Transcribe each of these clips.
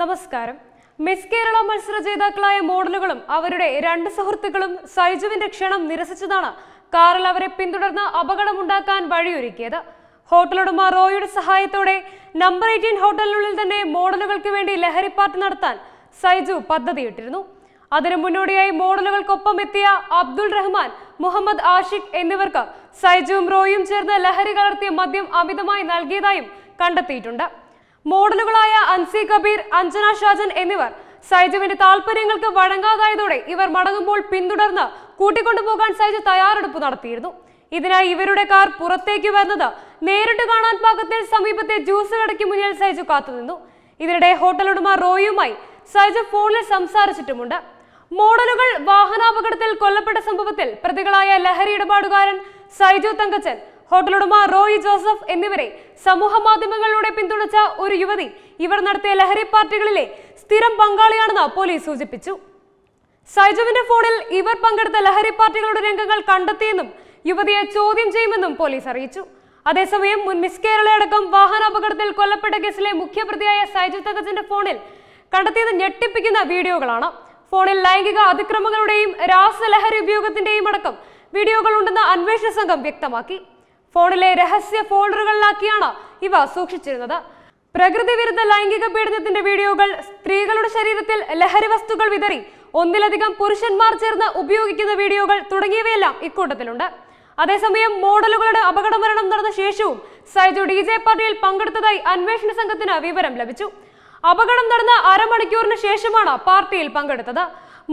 നമസ്കാരം മിസ് കേരള മത്സര ജേതാക്കളായ മോഡലുകളും അവരുടെ രണ്ട് സുഹൃത്തുക്കളും സൈജുവിന്റെ ക്ഷണം നിരസിച്ചതാണ് കാറിൽ അവരെ പിന്തുടർന്ന് അപകടമുണ്ടാക്കാൻ വഴിയൊരുക്കിയത് ഹോട്ടലുടമ റോയുടെ സഹായത്തോടെ നമ്പർ എയ്റ്റീൻ ഹോട്ടലിനുള്ളിൽ തന്നെ മോഡലുകൾക്ക് വേണ്ടി ലഹരി പാർട്ടി നടത്താൻ സൈജു പദ്ധതിയിട്ടിരുന്നു അതിനു മുന്നോടിയായി മോഡലുകൾക്കൊപ്പം എത്തിയ അബ്ദുൾ റഹ്മാൻ മുഹമ്മദ് ആഷിഖ് എന്നിവർക്ക് സൈജുവും റോയും ചേർന്ന് ലഹരി കലർത്തിയ മദ്യം അമിതമായി നൽകിയതായും കണ്ടെത്തിയിട്ടുണ്ട് മോഡലുകളായ അൻസി കബീർ അഞ്ജന ഷാജൻ എന്നിവർ സൈജുവിന്റെ താല്പര്യങ്ങൾക്ക് വഴങ്ങാതായതോടെ ഇവർ മടങ്ങുമ്പോൾ പിന്തുടർന്ന് കൂട്ടിക്കൊണ്ടുപോകാൻ സൈജു തയ്യാറെടുപ്പ് നടത്തിയിരുന്നു ഇതിനായി ഇവരുടെ കാർ പുറത്തേക്ക് വരുന്നത് നേരിട്ട് കാണാൻ പാകത്തിൽ സമീപത്തെ ജ്യൂസ് കടയ്ക്ക് മുന്നിൽ സൈജു കാത്തുനിന്നു ഇതിനിടെ ഹോട്ടൽ ഉടമ റോയിയുമായി സൈജു ഫോണിൽ സംസാരിച്ചിട്ടുമുണ്ട് മോഡലുകൾ വാഹനാപകടത്തിൽ കൊല്ലപ്പെട്ട സംഭവത്തിൽ പ്രതികളായ ലഹരി ഇടപാടുകാരൻ സൈജു തങ്കച്ചൻ ഹോട്ടലുടമ റോയി ജോസഫ് എന്നിവരെ സമൂഹ മാധ്യമങ്ങളിലൂടെ പിന്തുണച്ച ഒരു യുവതി ഇവർ നടത്തിയ ലഹരി പാർട്ടികളിലെ സ്ഥിരം പങ്കാളിയാണെന്ന് പോലീസ് സൂചിപ്പിച്ചു സൈജുവിന്റെ ഫോണിൽ ഇവർ പങ്കെടുത്ത ലഹരി പാർട്ടികളുടെ രംഗങ്ങൾ കണ്ടെത്തിയെന്നും യുവതിയെ ചോദ്യം ചെയ്യുമെന്നും പോലീസ് അറിയിച്ചു അതേസമയം മുൻ മിസ് കേരളയടക്കം വാഹനാപകടത്തിൽ കൊല്ലപ്പെട്ട കേസിലെ മുഖ്യപ്രതിയായ സൈജു തകജിന്റെ ഫോണിൽ കണ്ടെത്തിയത് ഞെട്ടിപ്പിക്കുന്ന വീഡിയോകളാണ് ഫോണിൽ ലൈംഗിക അതിക്രമങ്ങളുടെയും രാസലഹരി ഉപയോഗത്തിന്റെയും അടക്കം വീഡിയോകൾ ഉണ്ടെന്ന് അന്വേഷണ സംഘം വ്യക്തമാക്കി ഫോണിലെ രഹസ്യ ഫോൾഡറുകളിലാക്കിയാണ് ഇവ സൂക്ഷിച്ചിരുന്നത് പ്രകൃതി വിരുദ്ധ ലൈംഗിക പീഡനത്തിന്റെ വീഡിയോകൾ സ്ത്രീകളുടെ ശരീരത്തിൽ ലഹരി വസ്തുക്കൾ വിതറി ഒന്നിലധികം പുരുഷന്മാർ ചേർന്ന് ഉപയോഗിക്കുന്ന വീഡിയോകൾ തുടങ്ങിയവയെല്ലാം ഇക്കൂട്ടത്തിലുണ്ട് അതേസമയം മോഡലുകളുടെ അപകടമരണം നടന്ന ശേഷവും സൈജു ഡി ജെ പാർട്ടിയിൽ പങ്കെടുത്തതായി അന്വേഷണ സംഘത്തിന് വിവരം ലഭിച്ചു അപകടം നടന്ന അരമണിക്കൂറിന് ശേഷമാണ് പാർട്ടിയിൽ പങ്കെടുത്തത്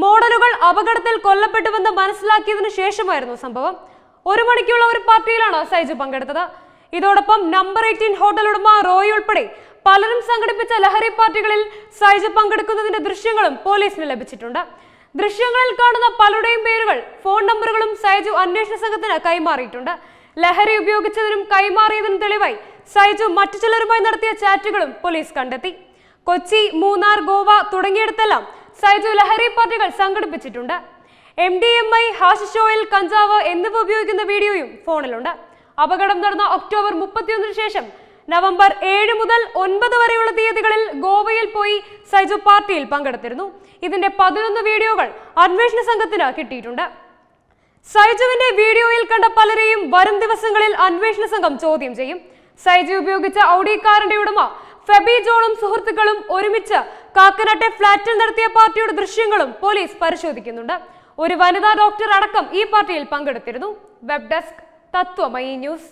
മോഡലുകൾ അപകടത്തിൽ കൊല്ലപ്പെട്ടുവെന്ന് മനസ്സിലാക്കിയതിനു ശേഷമായിരുന്നു സംഭവം ഒരു മണിക്കുള്ള ഒരു പാർട്ടിയിലാണ് സൈജു പങ്കെടുത്തത് ഇതോടൊപ്പം നമ്പർ എയ്റ്റീൻ ഹോട്ടൽ ഉടമ റോയ് ഉൾപ്പെടെ പലരും സംഘടിപ്പിച്ച ലഹരി പാർട്ടികളിൽ സൈജു പങ്കെടുക്കുന്നതിന്റെ ദൃശ്യങ്ങളും പോലീസിന് ലഭിച്ചിട്ടുണ്ട് ദൃശ്യങ്ങളിൽ കാണുന്ന പലരുടെയും പേരുകൾ ഫോൺ നമ്പറുകളും സൈജു അന്വേഷണ സംഘത്തിന് കൈമാറിയിട്ടുണ്ട് ലഹരി ഉപയോഗിച്ചതിനും കൈമാറിയതിനും തെളിവായി സൈജു മറ്റു ചിലരുമായി നടത്തിയ ചാറ്റുകളും പോലീസ് കണ്ടെത്തി കൊച്ചി മൂന്നാർ ഗോവ തുടങ്ങിയിടത്തെല്ലാം സൈജു ലഹരി പാർട്ടികൾ സംഘടിപ്പിച്ചിട്ടുണ്ട് M D M A hash ഷോയിൽ കഞ്ചാവ് എന്നിവ ഉപയോഗിക്കുന്ന വീഡിയോയും ഫോണിലുണ്ട് അപകടം നടന്ന ഒക്ടോബർ മുപ്പത്തിയൊന്നിന് ശേഷം നവംബർ ഏഴ് മുതൽ ഒൻപത് വരെയുള്ള തീയതികളിൽ ഗോവയിൽ പോയി സൈജു പാർട്ടിയിൽ പങ്കെടുത്തിരുന്നു ഇതിന്റെ പതിനൊന്ന് വീഡിയോകൾ അന്വേഷണ സംഘത്തിന് കിട്ടിയിട്ടുണ്ട് സൈജുവിന്റെ വീഡിയോയിൽ കണ്ട പലരെയും വരും ദിവസങ്ങളിൽ അന്വേഷണ സംഘം ചോദ്യം ചെയ്യും സൈജു ഉപയോഗിച്ച ഔഡി കാറിന്റെ ഉടമ ഫെബി ജോണും സുഹൃത്തുക്കളും ഒരുമിച്ച് കാക്കനാട്ടെ ഫ്ളാറ്റിൽ നടത്തിയ പാർട്ടിയുടെ ദൃശ്യങ്ങളും പോലീസ് പരിശോധിക്കുന്നുണ്ട് ഒരു വനിതാ ഡോക്ടർ അടക്കം ഈ പാർട്ടിയിൽ പങ്കെടുത്തിരുന്നു വെബ് ഡെസ്ക് തത്വമയി ന്യൂസ്